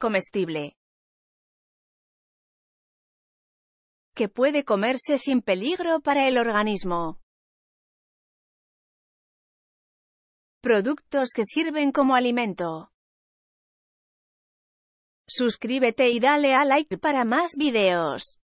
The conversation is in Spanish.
comestible. Que puede comerse sin peligro para el organismo. Productos que sirven como alimento. Suscríbete y dale a like para más videos.